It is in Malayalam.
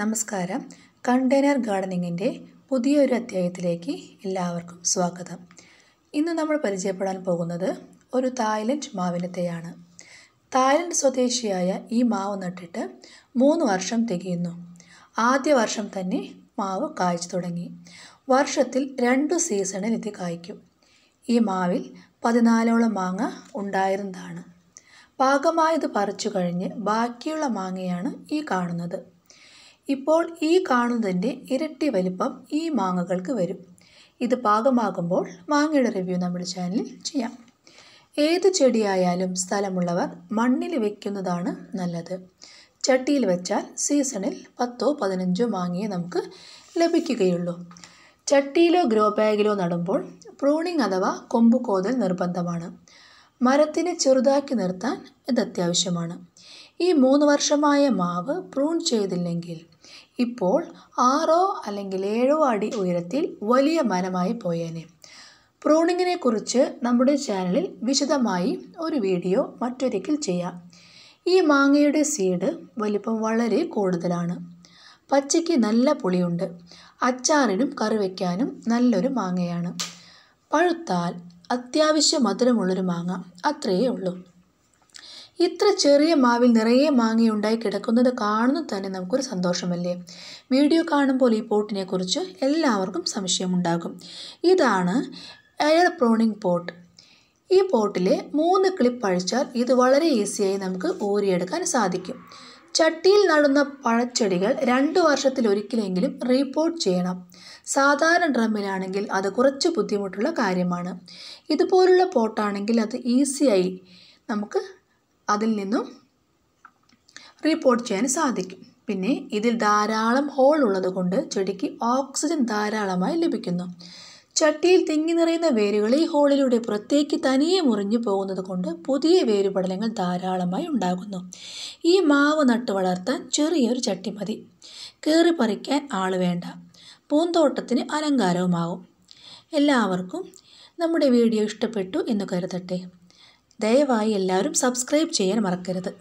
നമസ്കാരം കണ്ടെയ്നർ ഗാർഡനിങ്ങിൻ്റെ പുതിയൊരു അധ്യായത്തിലേക്ക് എല്ലാവർക്കും സ്വാഗതം ഇന്ന് നമ്മൾ പരിചയപ്പെടാൻ പോകുന്നത് ഒരു തായ്ലൻഡ് മാവിനത്തെയാണ് തായ്ലൻഡ് സ്വദേശിയായ ഈ മാവ് നട്ടിട്ട് മൂന്ന് വർഷം തികയുന്നു ആദ്യ വർഷം തന്നെ മാവ് കായ്ച്ചു തുടങ്ങി വർഷത്തിൽ രണ്ടു സീസണിൽ ഇത് കായ്ക്കും ഈ മാവിൽ പതിനാലോളം മാങ്ങ ഉണ്ടായിരുന്നതാണ് പാകമായത് പറിച്ചു കഴിഞ്ഞ് ബാക്കിയുള്ള മാങ്ങയാണ് ഈ കാണുന്നത് ഇപ്പോൾ ഈ കാണുന്നതിൻ്റെ ഇരട്ടി വലിപ്പം ഈ മാങ്ങകൾക്ക് വരും ഇത് പാകമാകുമ്പോൾ മാങ്ങയുടെ റിവ്യൂ നമ്മുടെ ചാനലിൽ ചെയ്യാം ഏത് ചെടിയായാലും സ്ഥലമുള്ളവർ മണ്ണിൽ വയ്ക്കുന്നതാണ് നല്ലത് ചട്ടിയിൽ വെച്ചാൽ സീസണിൽ പത്തോ പതിനഞ്ചോ മാങ്ങയെ നമുക്ക് ലഭിക്കുകയുള്ളൂ ചട്ടിയിലോ ഗ്രോ ബാഗിലോ നടുമ്പോൾ പ്രൂണിംഗ് അഥവാ കൊമ്പുകോതൽ നിർബന്ധമാണ് മരത്തിനെ ചെറുതാക്കി നിർത്താൻ ഇത് അത്യാവശ്യമാണ് ഈ മൂന്ന് വർഷമായ മാവ് പ്രൂൺ ചെയ്തില്ലെങ്കിൽ ഇപ്പോൾ ആറോ അല്ലെങ്കിൽ ഏഴോ അടി ഉയരത്തിൽ വലിയ മരമായി പോയേനെ പ്രൂണിങ്ങിനെ കുറിച്ച് നമ്മുടെ ചാനലിൽ വിശദമായി ഒരു വീഡിയോ മറ്റൊരിക്കൽ ചെയ്യാം ഈ മാങ്ങയുടെ സീഡ് വലിപ്പം വളരെ കൂടുതലാണ് പച്ചയ്ക്ക് നല്ല പുളിയുണ്ട് അച്ചാറിനും കറി വയ്ക്കാനും നല്ലൊരു മാങ്ങയാണ് പഴുത്താൽ അത്യാവശ്യ മധുരമുള്ളൊരു മാങ്ങ അത്രയേ ഉള്ളൂ ഇത്ര ചെറിയ മാവിൽ നിറയെ മാങ്ങയുണ്ടായി കിടക്കുന്നത് കാണുന്നത് തന്നെ നമുക്കൊരു സന്തോഷമല്ലേ വീഡിയോ കാണുമ്പോൾ ഈ പോട്ടിനെക്കുറിച്ച് എല്ലാവർക്കും സംശയമുണ്ടാകും ഇതാണ് എയർ പ്രോണിങ് പോട്ട് ഈ പോട്ടിലെ മൂന്ന് ക്ലിപ്പ് അഴിച്ചാൽ ഇത് വളരെ ഈസിയായി നമുക്ക് ഊരിയെടുക്കാൻ സാധിക്കും ചട്ടിയിൽ നടുന്ന പഴച്ചെടികൾ രണ്ട് വർഷത്തിലൊരിക്കലെങ്കിലും റീപോർട്ട് ചെയ്യണം സാധാരണ ഡ്രമ്മിലാണെങ്കിൽ അത് കുറച്ച് ബുദ്ധിമുട്ടുള്ള കാര്യമാണ് ഇതുപോലുള്ള പോട്ടാണെങ്കിൽ അത് ഈസിയായി നമുക്ക് അതിൽ നിന്നും റിപ്പോർട്ട് ചെയ്യാൻ സാധിക്കും പിന്നെ ഇതിൽ ധാരാളം ഹോൾ ഉള്ളതുകൊണ്ട് ചെടിക്ക് ഓക്സിജൻ ധാരാളമായി ലഭിക്കുന്നു ചട്ടിയിൽ തിങ്ങി നിറയുന്ന വേരുകൾ ഈ ഹോളിലൂടെ പുറത്തേക്ക് തനിയെ മുറിഞ്ഞു പോകുന്നത് കൊണ്ട് പുതിയ വേരുപടലങ്ങൾ ധാരാളമായി ഉണ്ടാകുന്നു ഈ മാവ് നട്ടു വളർത്താൻ ചെറിയൊരു ചട്ടി മതി കയറി പറിക്കാൻ ആൾ വേണ്ട പൂന്തോട്ടത്തിന് അലങ്കാരവുമാവും എല്ലാവർക്കും നമ്മുടെ വീഡിയോ ഇഷ്ടപ്പെട്ടു എന്ന് കരുതട്ടെ ദയവായി എല്ലാവരും സബ്സ്ക്രൈബ് ചെയ്യാൻ മറക്കരുത്